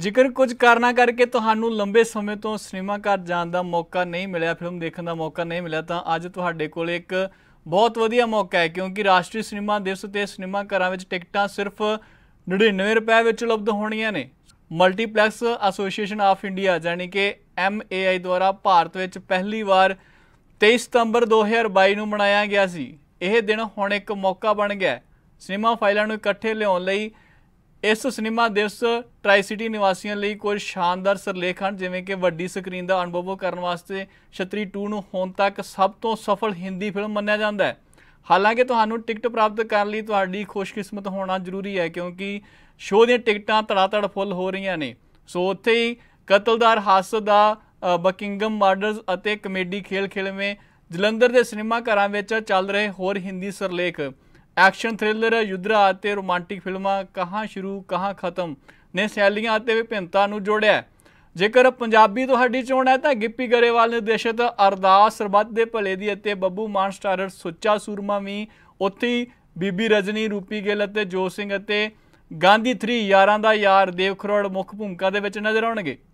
ਜ਼ਿਕਰ ਕੁਝ ਕਾਰਨਾਂ ਕਰਕੇ ਤੁਹਾਨੂੰ ਲੰਬੇ ਸਮੇਂ ਤੋਂ ਸਿਨੇਮਾ ਘਰ ਜਾਣ ਦਾ ਮੌਕਾ ਨਹੀਂ ਮਿਲਿਆ ਫਿਲਮ ਦੇਖਣ ਦਾ ਮੌਕਾ ਨਹੀਂ ਮਿਲਿਆ ਤਾਂ ਅੱਜ ਤੁਹਾਡੇ ਕੋਲ ਇੱਕ ਬਹੁਤ ਵਧੀਆ ਮੌਕਾ ਹੈ ਕਿਉਂਕਿ ਰਾਸ਼ਟਰੀ ਸਿਨੇਮਾ ਦਿਵਸ ਤੇ ਸਿਨੇਮਾ ਘਰਾਂ ਵਿੱਚ ਟਿਕਟਾਂ ਸਿਰਫ 99 ਰੁਪਏ ਵਿੱਚ ਉਪਲਬਧ ਹੋਣੀਆਂ ਨੇ ਮਲਟੀਪਲੈਕਸ ਐਸੋਸੀਏਸ਼ਨ ਆਫ ਇੰਡੀਆ ਯਾਨੀ ਕਿ MAI ਦੁਆਰਾ ਭਾਰਤ ਵਿੱਚ ਪਹਿਲੀ ਵਾਰ 23 ਸਤੰਬਰ 2022 ਨੂੰ ਮਨਾਇਆ ਗਿਆ ਸੀ ਇਹ ਦਿਨ ਹੁਣ ਇੱਕ ਮੌਕਾ ਬਣ ਗਿਆ ਸਿਨੇਮਾ ਫਾਈਲਾਂ ਨੂੰ ਇਕੱਠੇ ਲਿਆਉਣ ਲਈ ਇਸ ਸਿਨੇਮਾ ਦਿਵਸ ਟ੍ਰਾਈ ਸਿਟੀ ਨਿਵਾਸੀਆਂ ਲਈ ਕੁਝ ਸ਼ਾਨਦਾਰ ਸਰਲੇਖ ਹਨ ਜਿਵੇਂ ਕਿ ਵੱਡੀ ਸਕਰੀਨ ਦਾ ਅਨੁਭਵ ਕਰਨ ਵਾਸਤੇ ਛਤਰੀ 2 ਨੂੰ ਹੁਣ ਤੱਕ ਸਭ ਤੋਂ ਸਫਲ ਹਿੰਦੀ ਫਿਲਮ ਮੰਨਿਆ ਜਾਂਦਾ ਹੈ ਹਾਲਾਂਕਿ ਤੁਹਾਨੂੰ ਟਿਕਟ ਪ੍ਰਾਪਤ ਕਰਨ ਲਈ ਤੁਹਾਡੀ ਖੁਸ਼ਕਿਸਮਤ ਹੋਣਾ ਜ਼ਰੂਰੀ ਹੈ ਕਿਉਂਕਿ ਸ਼ੋਅ ਦੀਆਂ ਟਿਕਟਾਂ ਤੜਾਤੜ ਫੁੱਲ ਹੋ ਰਹੀਆਂ ਨੇ ਸੋ ਉੱਥੇ ਹੀ ਕਤਲਦਾਰ ਹਾਦਸੇ ਦਾ ਬਕਿੰਗਮ ਮਾਰਡਰਸ ਅਤੇ ਕਮੇਡੀ ਖੇਲ ਖੇਲਵੇਂ ਜਲੰਧਰ ਦੇ ਸਿਨੇਮਾ ਘਰਾਂ ਵਿੱਚ ਚੱਲ ਰਹੇ ਹੋਰ ਹਿੰਦੀ ਸਰਲੇਖ ਐਕਸ਼ਨ ਥ੍ਰਿਲਰ ਯੁੱਧਰਾ ਅਤੇ ਰੋਮਾਂਟਿਕ ਫਿਲਮਾਂ ਕਹਾਂ ਸ਼ੁਰੂ ਕਹਾਂ ਖਤਮ ਨੇ ਸ਼ੈਲੀਆਂ ਅਤੇ ਵਿਭਿੰਨਤਾ ਨੂੰ ਜੋੜਿਆ ਜੇਕਰ ਪੰਜਾਬੀ ਤੁਹਾਡੀ ਚੋਣ ਹੈ ਤਾਂ ਗਿੱਪੀ ਗਰੇਵਾਲ ਨਿਰਦੇਸ਼ਿਤ ਅਰਦਾਸ ਸਰਬੱਤ ਦੇ ਭਲੇ ਦੀ ਅਤੇ ਬੱਬੂ ਮਾਨ ਸਟਾਰਰ ਸੁੱਚਾ ਸੂਰਮਾ ਵੀ ਉੱਥੇ ਬੀਬੀ ਰਜਨੀ ਰੂਪੀ ਗਿੱਲ ਅਤੇ ਜੋ ਸਿੰਘ ਅਤੇ ਗਾਂਧੀ 3 ਯਾਰਾਂ ਦਾ ਯਾਰ ਦੇਵ ਖਰੋੜ ਮੁੱਖ ਭੂਮਿਕਾ ਦੇ ਵਿੱਚ ਨਜ਼ਰ ਆਉਣਗੇ